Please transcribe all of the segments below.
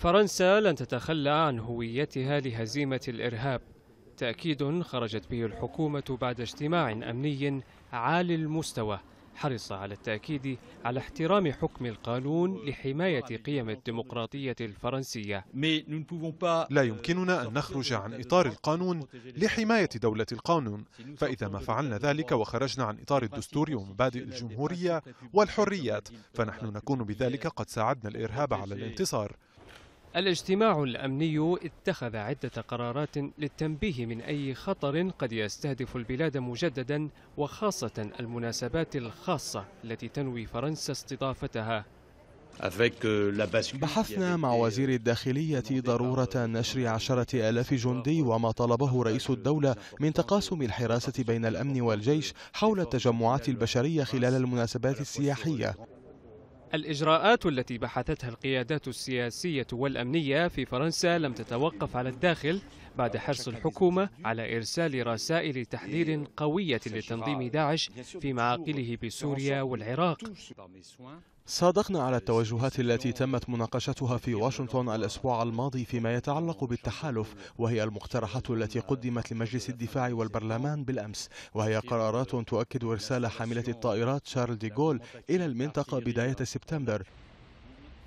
فرنسا لن تتخلى عن هويتها لهزيمة الإرهاب تأكيد خرجت به الحكومة بعد اجتماع أمني عالي المستوى حرص على التأكيد على احترام حكم القانون لحماية قيم الديمقراطية الفرنسية لا يمكننا أن نخرج عن إطار القانون لحماية دولة القانون فإذا ما فعلنا ذلك وخرجنا عن إطار الدستور ومبادئ الجمهورية والحريات فنحن نكون بذلك قد ساعدنا الإرهاب على الانتصار الاجتماع الأمني اتخذ عدة قرارات للتنبيه من أي خطر قد يستهدف البلاد مجددا وخاصة المناسبات الخاصة التي تنوي فرنسا استضافتها euh, بحثنا مع euh, وزير الداخلية ضرورة euh, نشر عشرة ألاف جندي وما طلبه رئيس الدولة من تقاسم الحراسة بين الأمن والجيش حول التجمعات البشرية خلال المناسبات السياحية الإجراءات التي بحثتها القيادات السياسية والأمنية في فرنسا لم تتوقف على الداخل بعد حرص الحكومة على إرسال رسائل تحذير قوية لتنظيم داعش في معاقله بسوريا والعراق صادقنا على التوجهات التي تمت مناقشتها في واشنطن الأسبوع الماضي فيما يتعلق بالتحالف وهي المقترحات التي قدمت لمجلس الدفاع والبرلمان بالأمس وهي قرارات تؤكد إرسال حاملة الطائرات شارل ديغول إلى المنطقة بداية سبتمبر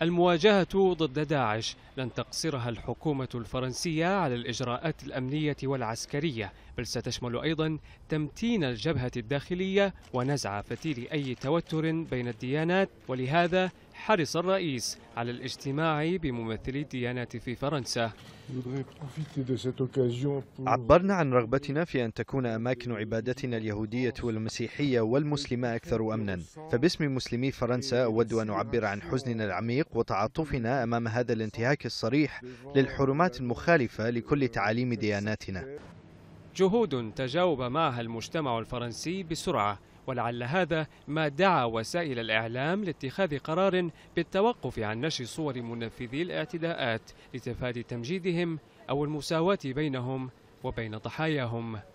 المواجهة ضد داعش لن تقصرها الحكومة الفرنسية على الإجراءات الأمنية والعسكرية بل ستشمل أيضا تمتين الجبهة الداخلية ونزع فتيل أي توتر بين الديانات ولهذا حرص الرئيس على الاجتماع بممثلي الديانات في فرنسا عبرنا عن رغبتنا في أن تكون أماكن عبادتنا اليهودية والمسيحية والمسلمة أكثر أمنا فباسم مسلمي فرنسا أود أن أعبر عن حزننا العميق وتعاطفنا أمام هذا الانتهاك الصريح للحرمات المخالفة لكل تعاليم دياناتنا جهود تجاوب معها المجتمع الفرنسي بسرعة ولعل هذا ما دعا وسائل الإعلام لاتخاذ قرار بالتوقف عن نشر صور منفذي الاعتداءات لتفادي تمجيدهم أو المساواة بينهم وبين ضحاياهم